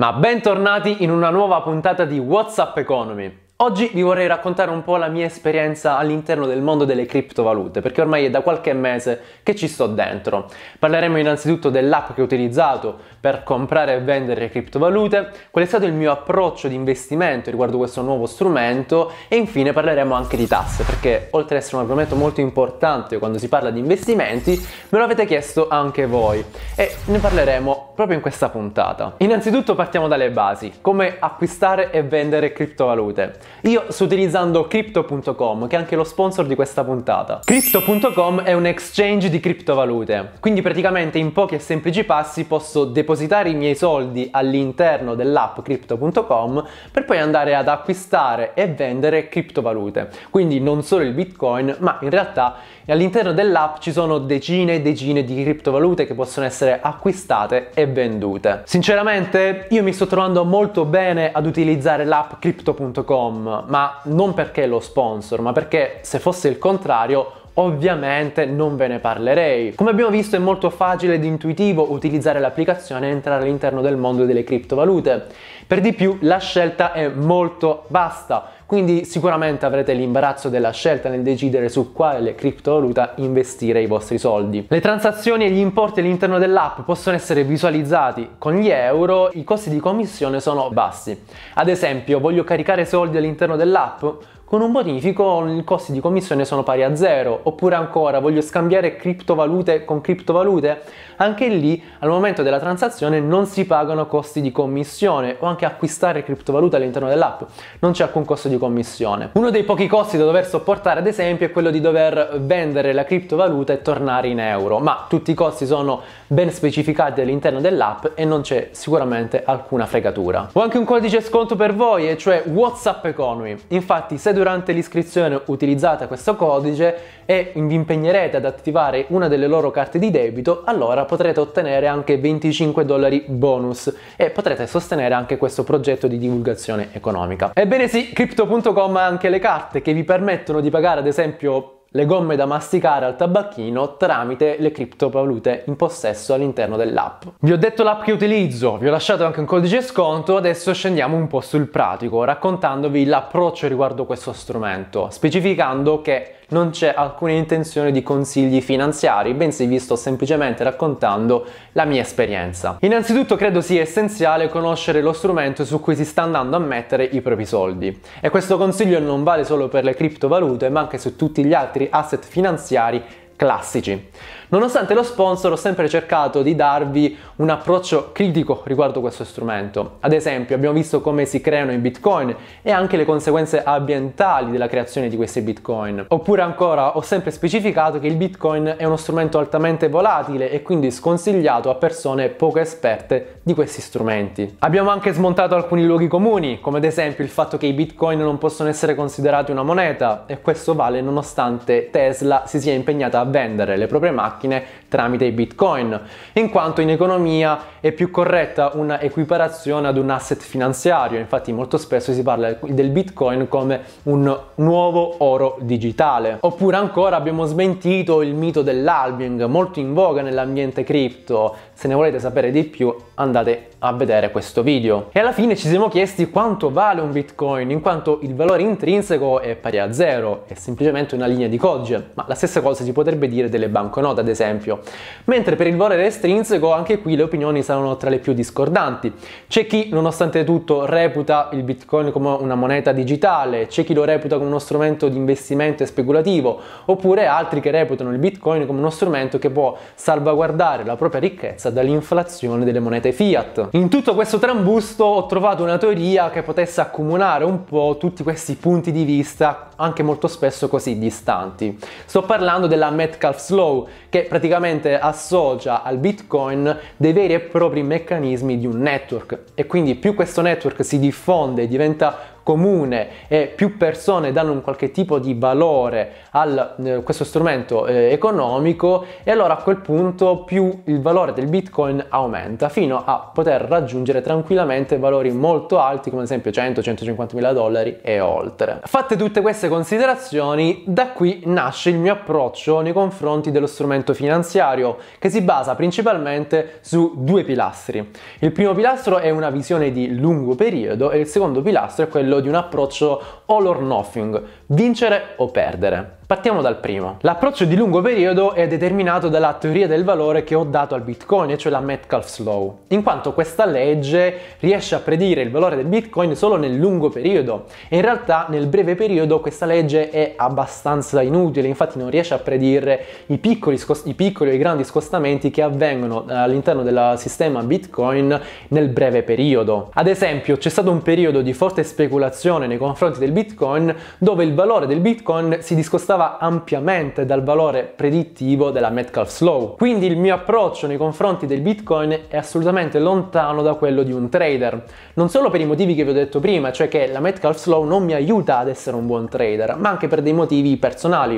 Ma bentornati in una nuova puntata di WhatsApp Economy. Oggi vi vorrei raccontare un po' la mia esperienza all'interno del mondo delle criptovalute, perché ormai è da qualche mese che ci sto dentro. Parleremo innanzitutto dell'app che ho utilizzato per comprare e vendere criptovalute, qual è stato il mio approccio di investimento riguardo questo nuovo strumento e infine parleremo anche di tasse, perché oltre ad essere un argomento molto importante quando si parla di investimenti, me lo avete chiesto anche voi e ne parleremo proprio in questa puntata. Innanzitutto partiamo dalle basi, come acquistare e vendere criptovalute. Io sto utilizzando Crypto.com, che è anche lo sponsor di questa puntata. Crypto.com è un exchange di criptovalute, quindi praticamente in pochi e semplici passi posso depositare i miei soldi all'interno dell'app Crypto.com per poi andare ad acquistare e vendere criptovalute. Quindi non solo il Bitcoin, ma in realtà e all'interno dell'app ci sono decine e decine di criptovalute che possono essere acquistate e vendute. Sinceramente io mi sto trovando molto bene ad utilizzare l'app crypto.com, ma non perché lo sponsor, ma perché se fosse il contrario ovviamente non ve ne parlerei. Come abbiamo visto è molto facile ed intuitivo utilizzare l'applicazione e entrare all'interno del mondo delle criptovalute. Per di più la scelta è molto vasta quindi sicuramente avrete l'imbarazzo della scelta nel decidere su quale criptovaluta investire i vostri soldi. Le transazioni e gli importi all'interno dell'app possono essere visualizzati. Con gli euro i costi di commissione sono bassi. Ad esempio, voglio caricare soldi all'interno dell'app? Con un bonifico i costi di commissione sono pari a zero, oppure ancora voglio scambiare criptovalute con criptovalute? Anche lì al momento della transazione non si pagano costi di commissione o anche acquistare criptovalute all'interno dell'app, non c'è alcun costo di commissione. Uno dei pochi costi da dover sopportare ad esempio è quello di dover vendere la criptovaluta e tornare in euro, ma tutti i costi sono ben specificati all'interno dell'app e non c'è sicuramente alcuna fregatura. Ho anche un codice sconto per voi e cioè WhatsApp Economy, infatti se durante l'iscrizione utilizzate questo codice e vi impegnerete ad attivare una delle loro carte di debito, allora potrete ottenere anche 25 dollari bonus e potrete sostenere anche questo progetto di divulgazione economica. Ebbene sì, crypto.com ha anche le carte che vi permettono di pagare ad esempio le gomme da masticare al tabacchino tramite le criptovalute in possesso all'interno dell'app. Vi ho detto l'app che utilizzo, vi ho lasciato anche un codice sconto, adesso scendiamo un po' sul pratico raccontandovi l'approccio riguardo questo strumento, specificando che non c'è alcuna intenzione di consigli finanziari, bensì vi sto semplicemente raccontando la mia esperienza. Innanzitutto credo sia essenziale conoscere lo strumento su cui si sta andando a mettere i propri soldi e questo consiglio non vale solo per le criptovalute ma anche su tutti gli altri asset finanziari classici. Nonostante lo sponsor ho sempre cercato di darvi un approccio critico riguardo questo strumento. Ad esempio abbiamo visto come si creano i bitcoin e anche le conseguenze ambientali della creazione di questi bitcoin. Oppure ancora ho sempre specificato che il bitcoin è uno strumento altamente volatile e quindi sconsigliato a persone poco esperte di questi strumenti. Abbiamo anche smontato alcuni luoghi comuni, come ad esempio il fatto che i bitcoin non possono essere considerati una moneta e questo vale nonostante Tesla si sia impegnata a vendere le proprie macchine tramite i bitcoin, in quanto in economia è più corretta una equiparazione ad un asset finanziario, infatti molto spesso si parla del bitcoin come un nuovo oro digitale. Oppure ancora abbiamo smentito il mito dell'albing, molto in voga nell'ambiente cripto, se ne volete sapere di più andate a vedere questo video. E alla fine ci siamo chiesti quanto vale un bitcoin, in quanto il valore intrinseco è pari a zero, è semplicemente una linea di codice, ma la stessa cosa si potrebbe dire delle banconote ad esempio. Mentre per il valore estrinseco anche qui le opinioni saranno tra le più discordanti. C'è chi nonostante tutto reputa il bitcoin come una moneta digitale, c'è chi lo reputa come uno strumento di investimento e speculativo, oppure altri che reputano il bitcoin come uno strumento che può salvaguardare la propria ricchezza dall'inflazione delle monete ovviamente Fiat. In tutto questo trambusto ho trovato una teoria che potesse accomunare un po' tutti questi punti di vista, anche molto spesso così distanti. Sto parlando della Metcalfe's Law, che praticamente associa al Bitcoin dei veri e propri meccanismi di un network e quindi più questo network si diffonde e diventa comune e più persone danno un qualche tipo di valore a eh, questo strumento eh, economico e allora a quel punto più il valore del bitcoin aumenta fino a poter raggiungere tranquillamente valori molto alti come ad esempio 100-150 mila dollari e oltre. Fatte tutte queste considerazioni da qui nasce il mio approccio nei confronti dello strumento finanziario che si basa principalmente su due pilastri. Il primo pilastro è una visione di lungo periodo e il secondo pilastro è quello quello di un approccio all or nothing, vincere o perdere. Partiamo dal primo. L'approccio di lungo periodo è determinato dalla teoria del valore che ho dato al Bitcoin, cioè la Metcalfe's Law, in quanto questa legge riesce a predire il valore del Bitcoin solo nel lungo periodo e in realtà nel breve periodo questa legge è abbastanza inutile, infatti non riesce a predire i piccoli, scost- i piccoli e i grandi scostamenti che avvengono eh, all'interno del sistema Bitcoin nel breve periodo. Ad esempio c'è stato un periodo di forte speculazione nei confronti del Bitcoin dove il valore del Bitcoin si discostava allontanava ampiamente dal valore predittivo della Metcalfe's Law. Quindi il mio approccio nei confronti del Bitcoin è assolutamente lontano da quello di un trader, non solo per i motivi che vi ho detto prima, cioè che la Metcalfe's Law non mi aiuta ad essere un buon trader, ma anche per dei motivi personali.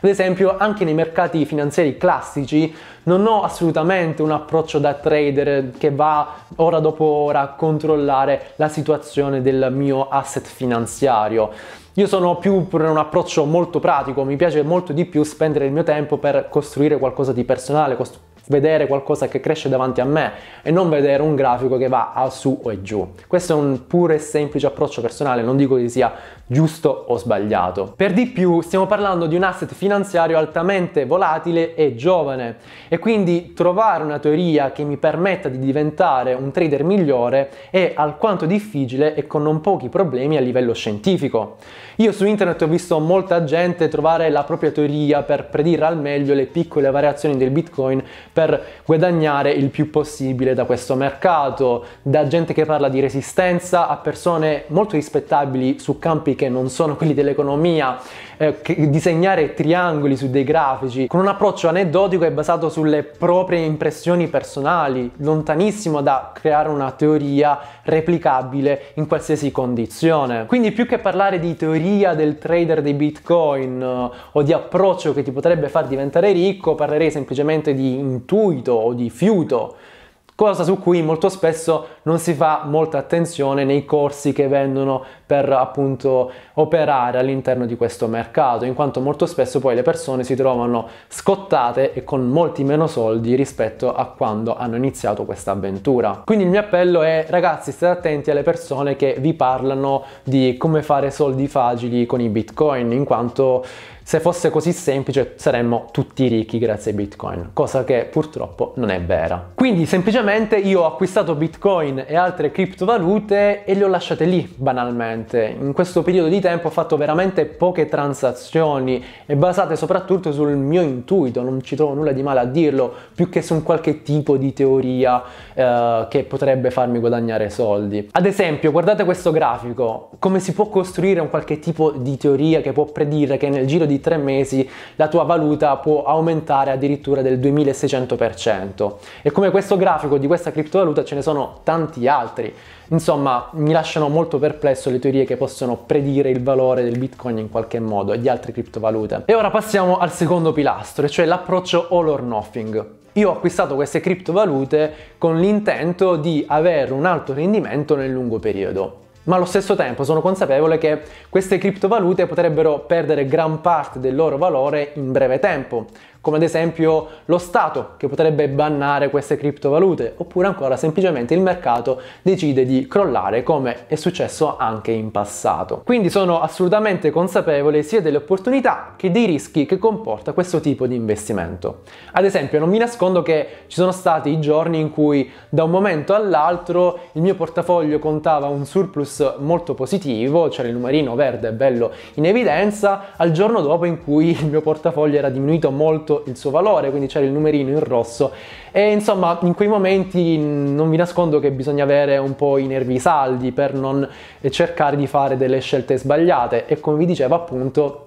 Ad esempio, anche nei mercati finanziari classici non ho assolutamente un approccio da trader che va ora dopo ora a controllare la situazione del mio asset finanziario io sono più per un approccio molto pratico, mi piace molto di più spendere il mio tempo per costruire qualcosa di personale, vedere qualcosa che cresce davanti a me e non vedere un grafico che va a su o giù. Questo è un pure e semplice approccio personale, non dico che sia giusto o sbagliato. Per di più stiamo parlando di un asset finanziario altamente volatile e giovane e quindi trovare una teoria che mi permetta di diventare un trader migliore è alquanto difficile e con non pochi problemi a livello scientifico. Io su internet ho visto molta gente trovare la propria teoria per predire al meglio le piccole variazioni del bitcoin per guadagnare il più possibile da questo mercato, da gente che parla di resistenza a persone molto rispettabili su campi che non sono quelli dell'economia eh, disegnare triangoli su dei grafici, con un approccio aneddotico e basato sulle proprie impressioni personali, lontanissimo da creare una teoria replicabile in qualsiasi condizione. Quindi più che parlare di teoria del trader dei bitcoin eh, o di approccio che ti potrebbe far diventare ricco, parlerei semplicemente di intuito o di fiuto cosa su cui molto spesso non si fa molta attenzione nei corsi che vendono per appunto operare all'interno di questo mercato, in quanto molto spesso poi le persone si trovano scottate e con molti meno soldi rispetto a quando hanno iniziato questa avventura. Quindi il mio appello è ragazzi state attenti alle persone che vi parlano di come fare soldi facili con i bitcoin, in quanto se fosse così semplice saremmo tutti ricchi grazie ai bitcoin, cosa che purtroppo non è vera. Quindi semplicemente io ho acquistato bitcoin e altre criptovalute e le ho lasciate lì banalmente recente, in questo periodo di tempo ho fatto veramente poche transazioni e basate soprattutto sul mio intuito, non ci trovo nulla di male a dirlo, più che su un qualche tipo di teoria eh, che potrebbe farmi guadagnare soldi. Ad esempio, guardate questo grafico, come si può costruire un qualche tipo di teoria che può predire che nel giro di tre mesi la tua valuta può aumentare addirittura del 2600%. E come questo grafico di questa criptovaluta ce ne sono tanti altri. Insomma, mi lasciano molto perplesso le teorie che possono predire il valore del Bitcoin in qualche modo e di altre criptovalute. E ora passiamo al secondo pilastro, cioè l'approccio all or nothing. Io ho acquistato queste criptovalute con l'intento di avere un alto rendimento nel lungo periodo ma allo stesso tempo sono consapevole che queste criptovalute potrebbero perdere gran parte del loro valore in breve tempo, come ad esempio lo Stato che potrebbe bannare queste criptovalute, oppure ancora semplicemente il mercato decide di crollare come è successo anche in passato. Quindi sono assolutamente consapevole sia delle opportunità che dei rischi che comporta questo tipo di investimento. Ad esempio non mi nascondo che ci sono stati i giorni in cui da un momento all'altro il mio portafoglio contava un surplus molto positivo, cioè il numerino verde bello in evidenza, al giorno dopo in cui il mio portafoglio era diminuito molto tutto il suo valore, quindi c'era il numerino in rosso e insomma in quei momenti non vi nascondo che bisogna avere un po' i nervi saldi per non cercare di fare delle scelte sbagliate e come vi dicevo appunto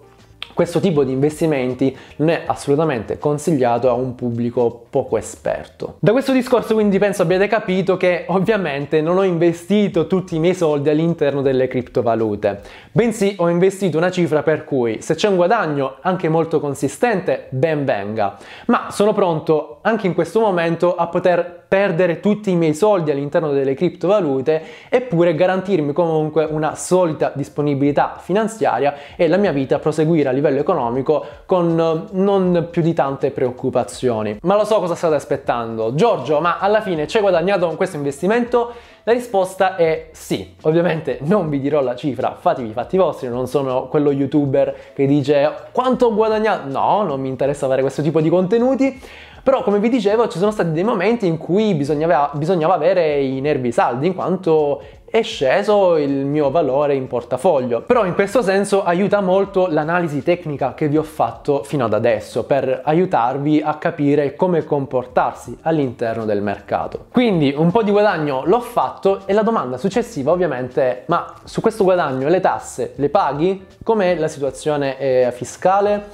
questo tipo di investimenti non è assolutamente consigliato a un pubblico poco esperto. Da questo discorso quindi penso abbiate capito che ovviamente non ho investito tutti i miei soldi all'interno delle criptovalute, bensì ho investito una cifra per cui se c'è un guadagno anche molto consistente ben venga, ma sono pronto anche in questo momento a poter perdere tutti i miei soldi all'interno delle criptovalute eppure garantirmi comunque una solita disponibilità finanziaria e la mia vita proseguire a livello economico con eh, non più di tante preoccupazioni. Ma lo so cosa state aspettando. Giorgio, ma alla fine ci hai guadagnato con questo investimento? La risposta è sì. Ovviamente non vi dirò la cifra, fatevi i fatti vostri, non sono quello youtuber che dice quanto ho guadagnato. No, non mi interessa fare questo tipo di contenuti. Però come vi dicevo ci sono stati dei momenti in cui bisognava, bisognava avere i nervi saldi in quanto è sceso il mio valore in portafoglio. Però in questo senso aiuta molto l'analisi tecnica che vi ho fatto fino ad adesso per aiutarvi a capire come comportarsi all'interno del mercato. Quindi un po' di guadagno l'ho fatto e la domanda successiva ovviamente è ma su questo guadagno le tasse le paghi? Com'è la situazione eh, fiscale?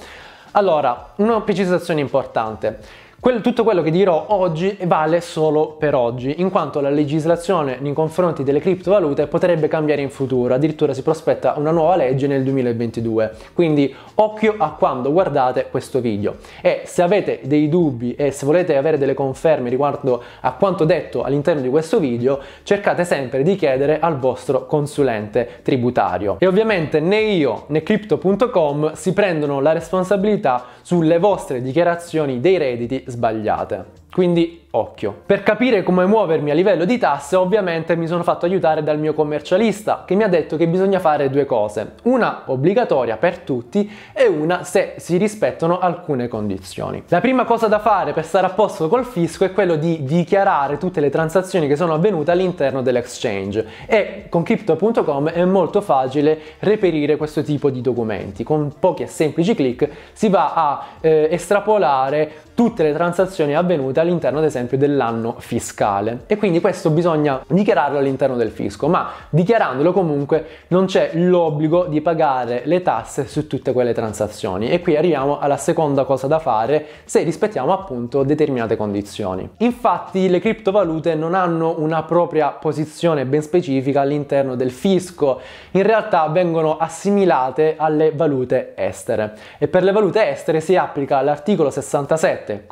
Allora, una precisazione importante. Quello, tutto quello che dirò oggi vale solo per oggi, in quanto la legislazione nei confronti delle criptovalute potrebbe cambiare in futuro, addirittura si prospetta una nuova legge nel 2022, quindi occhio a quando guardate questo video. E se avete dei dubbi e se volete avere delle conferme riguardo a quanto detto all'interno di questo video, cercate sempre di chiedere al vostro consulente tributario. E ovviamente né io né crypto.com si prendono la responsabilità sulle vostre dichiarazioni dei redditi sbagliate. Quindi occhio. Per capire come muovermi a livello di tasse ovviamente mi sono fatto aiutare dal mio commercialista che mi ha detto che bisogna fare due cose, una obbligatoria per tutti e una se si rispettano alcune condizioni. La prima cosa da fare per stare a posto col fisco è quello di dichiarare tutte le transazioni che sono avvenute all'interno dell'exchange e con crypto.com è molto facile reperire questo tipo di documenti. Con pochi e semplici clic si va a eh, estrapolare tutte le transazioni avvenute all'interno ad esempio esempio dell'anno fiscale e quindi questo bisogna dichiararlo all'interno del fisco, ma dichiarandolo comunque non c'è l'obbligo di pagare le tasse su tutte quelle transazioni e qui arriviamo alla seconda cosa da fare se rispettiamo appunto determinate condizioni. Infatti le criptovalute non hanno una propria posizione ben specifica all'interno del fisco, in realtà vengono assimilate alle valute estere e per le valute estere si applica l'articolo 67,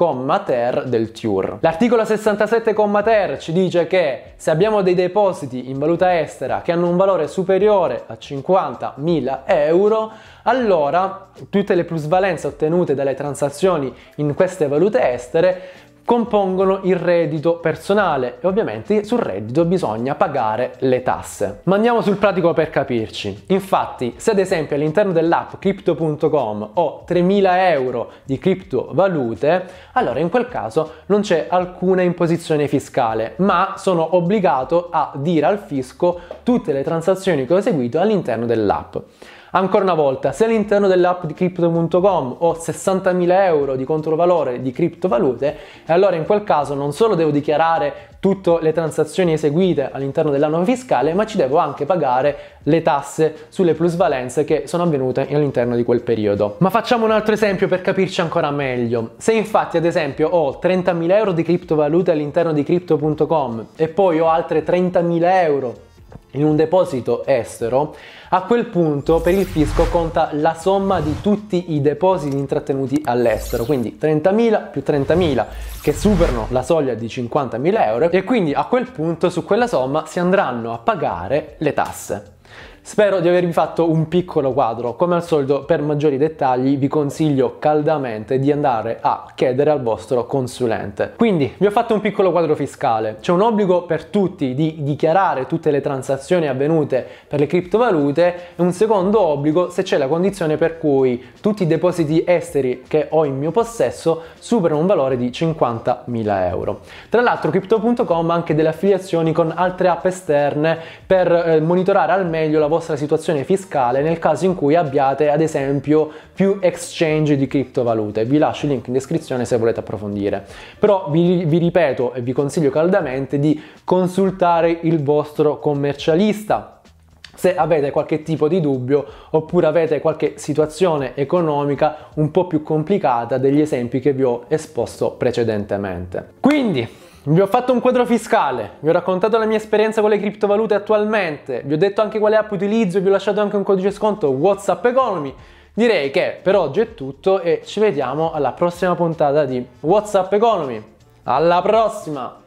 ter del TUR. L'articolo L'articolo 67,3 ter ci dice che se abbiamo dei depositi in valuta estera che hanno un valore superiore a 50.000 euro, allora tutte le plusvalenze ottenute dalle transazioni in queste valute estere compongono il reddito personale e ovviamente sul reddito bisogna pagare le tasse. Ma andiamo sul pratico per capirci. Infatti, se ad esempio all'interno dell'app crypto.com ho 3000 euro di criptovalute, allora in quel caso non c'è alcuna imposizione fiscale, ma sono obbligato a dire al fisco tutte le transazioni che ho eseguito all'interno dell'app. Ancora una volta, se all'interno dell'app di crypto.com ho 60.000 euro di controvalore di criptovalute, allora in quel caso non solo devo dichiarare tutte le transazioni eseguite all'interno dell'anno fiscale, ma ci devo anche pagare le tasse sulle plusvalenze che sono avvenute all'interno di quel periodo. Ma facciamo un altro esempio per capirci ancora meglio. Se infatti ad esempio ho 30.000 euro di criptovalute all'interno di crypto.com e poi ho altre 30.000 euro in un deposito estero, a quel punto per il fisco conta la somma di tutti i depositi intrattenuti all'estero, quindi 30.000 più 30.000 che superano la soglia di 50.000 euro e quindi a quel punto su quella somma si andranno a pagare le tasse. Spero di avervi fatto un piccolo quadro, come al solito per maggiori dettagli vi consiglio caldamente di andare a chiedere al vostro consulente. Quindi vi ho fatto un piccolo quadro fiscale, c'è un obbligo per tutti di dichiarare tutte le transazioni avvenute per le criptovalute e un secondo obbligo se c'è la condizione per cui tutti i depositi esteri che ho in mio possesso superano un valore di 50.000 euro. Tra l'altro crypto.com ha anche delle affiliazioni con altre app esterne per eh, monitorare al meglio la vostra situazione fiscale nel caso in cui abbiate ad esempio più exchange di criptovalute. Vi lascio il link in descrizione se volete approfondire. Però vi, vi ripeto e vi consiglio caldamente di consultare il vostro commercialista se avete qualche tipo di dubbio oppure avete qualche situazione economica un po' più complicata degli esempi che vi ho esposto precedentemente. Quindi, vi ho fatto un quadro fiscale, vi ho raccontato la mia esperienza con le criptovalute attualmente, vi ho detto anche quale app utilizzo, e vi ho lasciato anche un codice sconto WhatsApp Economy. Direi che per oggi è tutto e ci vediamo alla prossima puntata di WhatsApp Economy. Alla prossima!